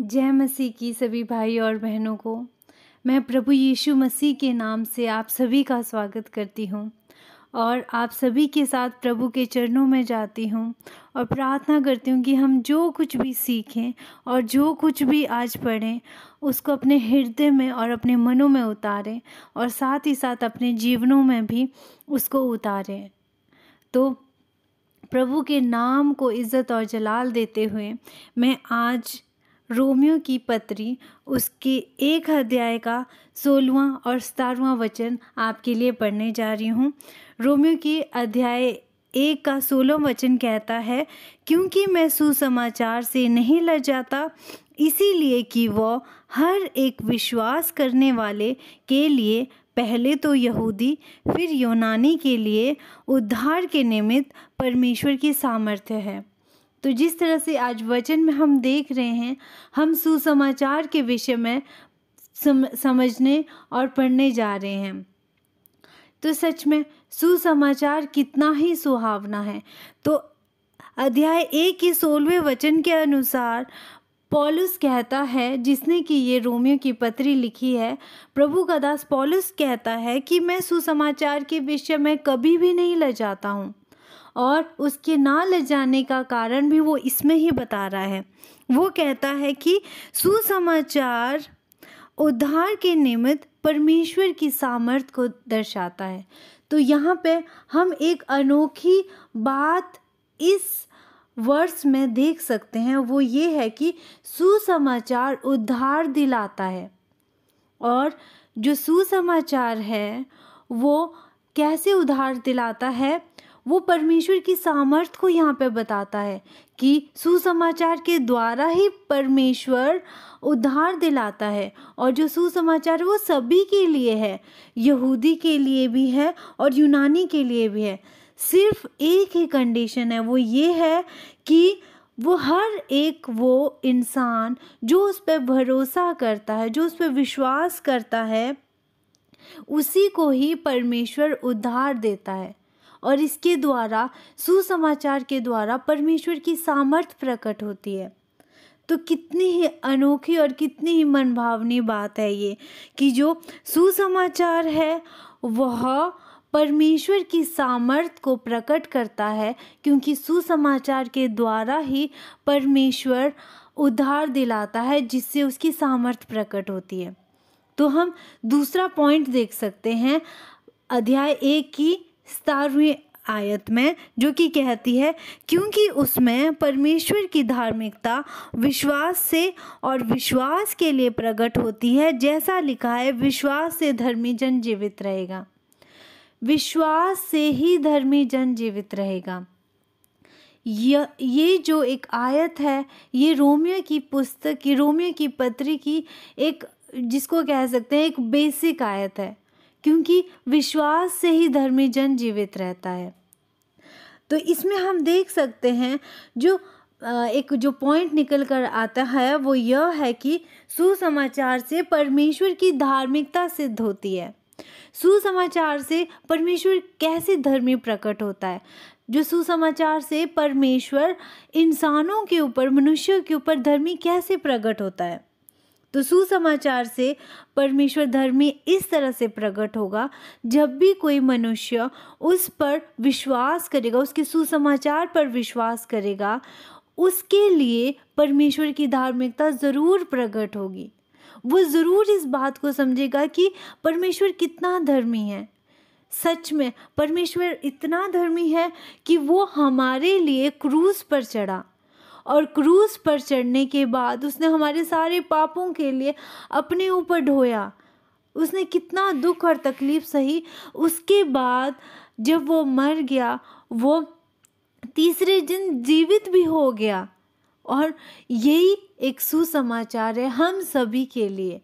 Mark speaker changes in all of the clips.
Speaker 1: जय मसीह की सभी भाई और बहनों को मैं प्रभु यीशु मसीह के नाम से आप सभी का स्वागत करती हूँ और आप सभी के साथ प्रभु के चरणों में जाती हूँ और प्रार्थना करती हूँ कि हम जो कुछ भी सीखें और जो कुछ भी आज पढ़ें उसको अपने हृदय में और अपने मनों में उतारें और साथ ही साथ अपने जीवनों में भी उसको उतारें तो प्रभु के नाम को इज़्ज़त और जलाल देते हुए मैं आज रोमियो की पत्री उसके एक अध्याय का सोलवा और सतारवा वचन आपके लिए पढ़ने जा रही हूँ रोमियो की अध्याय एक का सोलह वचन कहता है क्योंकि मैं सुसमाचार से नहीं लग जाता इसीलिए कि वह हर एक विश्वास करने वाले के लिए पहले तो यहूदी फिर यूनानी के लिए उद्धार के निमित्त परमेश्वर की सामर्थ्य है तो जिस तरह से आज वचन में हम देख रहे हैं हम सुसमाचार के विषय में सम, समझने और पढ़ने जा रहे हैं तो सच में सुसमाचार कितना ही सुहावना है तो अध्याय एक के सोलहवें वचन के अनुसार पॉलुस कहता है जिसने कि ये रोमियो की पत्री लिखी है प्रभु का दास पॉलुस कहता है कि मैं सुसमाचार के विषय में कभी भी नहीं ल जाता हूँ और उसके ना ले जाने का कारण भी वो इसमें ही बता रहा है वो कहता है कि सुसमाचार उद्धार के निमित्त परमेश्वर की सामर्थ को दर्शाता है तो यहाँ पे हम एक अनोखी बात इस वर्ष में देख सकते हैं वो ये है कि सुसमाचार उद्धार दिलाता है और जो सुसमाचार है वो कैसे उधार दिलाता है वो परमेश्वर की सामर्थ को यहाँ पे बताता है कि सुसमाचार के द्वारा ही परमेश्वर उद्धार दिलाता है और जो सुसमाचार वो सभी के लिए है यहूदी के लिए भी है और यूनानी के लिए भी है सिर्फ एक ही कंडीशन है वो ये है कि वो हर एक वो इंसान जो उस पर भरोसा करता है जो उस पर विश्वास करता है उसी को ही परमेश्वर उद्धार देता है और इसके द्वारा सुसमाचार के द्वारा परमेश्वर की सामर्थ प्रकट होती है तो कितनी ही अनोखी और कितनी ही मनभावनी बात है ये कि जो सुसमाचार है वह परमेश्वर की सामर्थ को प्रकट करता है क्योंकि सुसमाचार के द्वारा ही परमेश्वर उद्धार दिलाता है जिससे उसकी सामर्थ प्रकट होती है तो हम दूसरा पॉइंट देख सकते हैं अध्याय एक की सतारवीं आयत में जो कि कहती है क्योंकि उसमें परमेश्वर की धार्मिकता विश्वास से और विश्वास के लिए प्रकट होती है जैसा लिखा है विश्वास से धर्मी जन जीवित रहेगा विश्वास से ही धर्मी जन जीवित रहेगा ये जो एक आयत है ये रोमियो की पुस्तक की रोमियो की पत्री की एक जिसको कह सकते हैं एक बेसिक आयत है क्योंकि विश्वास से ही धर्मी जन जीवित रहता है तो इसमें हम देख सकते हैं जो एक जो पॉइंट निकल कर आता है वो यह है कि सुसमाचार से परमेश्वर की धार्मिकता सिद्ध होती है सुसमाचार से परमेश्वर कैसे धर्मी प्रकट होता है जो सुसमाचार से परमेश्वर इंसानों के ऊपर मनुष्यों के ऊपर धर्मी कैसे प्रकट होता है तो सुसमाचार से परमेश्वर धर्मी इस तरह से प्रकट होगा जब भी कोई मनुष्य उस पर विश्वास करेगा उसके सुसमाचार पर विश्वास करेगा उसके लिए परमेश्वर की धार्मिकता ज़रूर प्रकट होगी वो ज़रूर इस बात को समझेगा कि परमेश्वर कितना धर्मी है सच में परमेश्वर इतना धर्मी है कि वो हमारे लिए क्रूज पर चढ़ा और क्रूज़ पर चढ़ने के बाद उसने हमारे सारे पापों के लिए अपने ऊपर ढोया उसने कितना दुख और तकलीफ़ सही उसके बाद जब वो मर गया वो तीसरे दिन जीवित भी हो गया और यही एक सुसमाचार है हम सभी के लिए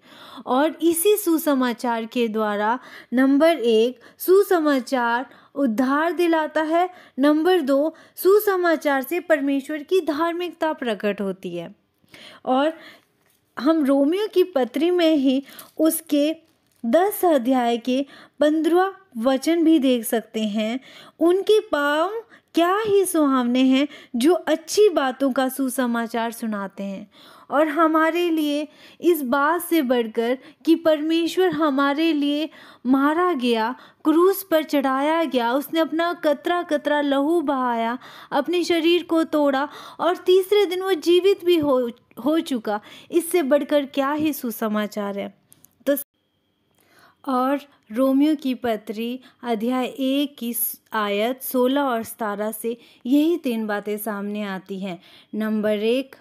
Speaker 1: और इसी सुसमाचार के द्वारा नंबर एक सुसमाचार उद्धार दिलाता है नंबर दो सुसमाचार से परमेश्वर की धार्मिकता प्रकट होती है और हम रोमियो की पत्री में ही उसके दस अध्याय के पंद्रवा वचन भी देख सकते हैं उनके पाँव क्या ही सुहावने हैं जो अच्छी बातों का सुसमाचार सुनाते हैं और हमारे लिए इस बात से बढ़कर कि परमेश्वर हमारे लिए मारा गया क्रूस पर चढ़ाया गया उसने अपना कतरा कतरा लहू बहाया अपने शरीर को तोड़ा और तीसरे दिन वो जीवित भी हो हो चुका इससे बढ़कर क्या ही सुसमाचार है तो और रोमियो की पत्री अध्याय एक की आयत सोलह और सतारह से यही तीन बातें सामने आती हैं नंबर एक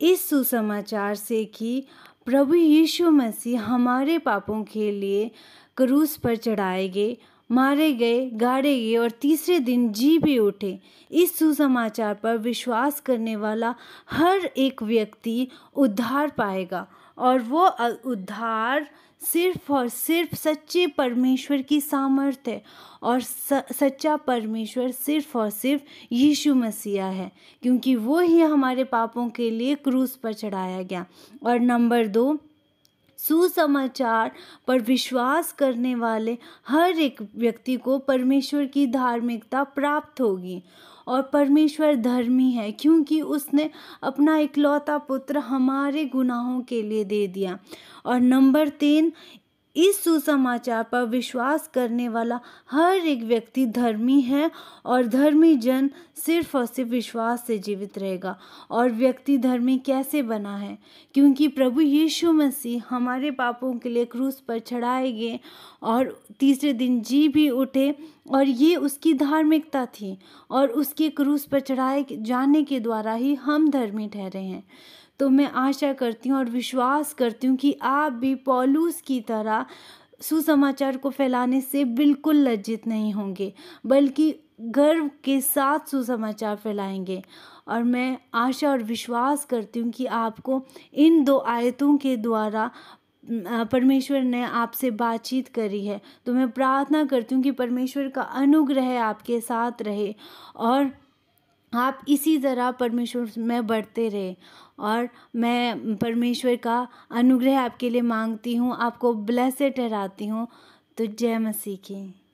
Speaker 1: इस सुसमाचार से कि प्रभु यीशु मसीह हमारे पापों के लिए क्रूस पर चढ़ाए गए मारे गए गाड़े गए और तीसरे दिन जी भी उठे इस सुसमाचार पर विश्वास करने वाला हर एक व्यक्ति उद्धार पाएगा और वो उद्धार सिर्फ और सिर्फ सच्चे परमेश्वर की सामर्थ्य है और सच्चा परमेश्वर सिर्फ और सिर्फ यीशु मसीहा है क्योंकि वो ही हमारे पापों के लिए क्रूस पर चढ़ाया गया और नंबर दो सुसमाचार पर विश्वास करने वाले हर एक व्यक्ति को परमेश्वर की धार्मिकता प्राप्त होगी और परमेश्वर धर्मी है क्योंकि उसने अपना इकलौता पुत्र हमारे गुनाहों के लिए दे दिया और नंबर तीन इस सुसमाचार पर विश्वास करने वाला हर एक व्यक्ति धर्मी है और धर्मी जन सिर्फ और सिर्फ विश्वास से जीवित रहेगा और व्यक्ति धर्मी कैसे बना है क्योंकि प्रभु यीशु मसीह हमारे पापों के लिए क्रूस पर चढ़ाए गए और तीसरे दिन जी भी उठे और ये उसकी धार्मिकता थी और उसके क्रूस पर चढ़ाए जाने के द्वारा ही हम धर्मी ठहरे हैं तो मैं आशा करती हूँ और विश्वास करती हूँ कि आप भी पॉलूस की तरह सुसमाचार को फैलाने से बिल्कुल लज्जित नहीं होंगे बल्कि गर्व के साथ सुसमाचार फैलाएंगे और मैं आशा और विश्वास करती हूँ कि आपको इन दो आयतों के द्वारा परमेश्वर ने आपसे बातचीत करी है तो मैं प्रार्थना करती हूँ कि परमेश्वर का अनुग्रह आपके साथ रहे और आप इसी तरह परमेश्वर में बढ़ते रहे और मैं परमेश्वर का अनुग्रह आपके लिए मांगती हूँ आपको ब्लैसे ठहराती हूँ तो जय मसीह की